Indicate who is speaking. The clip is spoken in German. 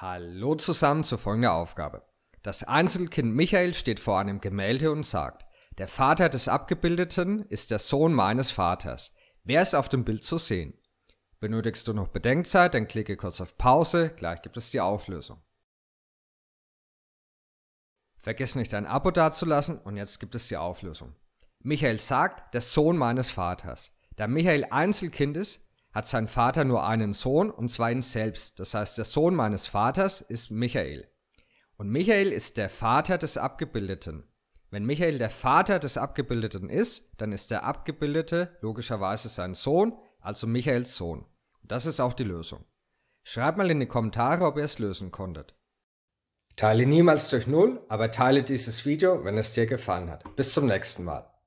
Speaker 1: Hallo zusammen zu folgender Aufgabe. Das Einzelkind Michael steht vor einem Gemälde und sagt, der Vater des Abgebildeten ist der Sohn meines Vaters. Wer ist auf dem Bild zu sehen? Benötigst du noch Bedenkzeit, dann klicke kurz auf Pause, gleich gibt es die Auflösung. Vergiss nicht ein Abo dazulassen und jetzt gibt es die Auflösung. Michael sagt, der Sohn meines Vaters. Da Michael Einzelkind ist, hat sein Vater nur einen Sohn und zwar ihn selbst. Das heißt, der Sohn meines Vaters ist Michael. Und Michael ist der Vater des Abgebildeten. Wenn Michael der Vater des Abgebildeten ist, dann ist der Abgebildete logischerweise sein Sohn, also Michaels Sohn. Und das ist auch die Lösung. Schreibt mal in die Kommentare, ob ihr es lösen konntet. Teile niemals durch Null, aber teile dieses Video, wenn es dir gefallen hat. Bis zum nächsten Mal.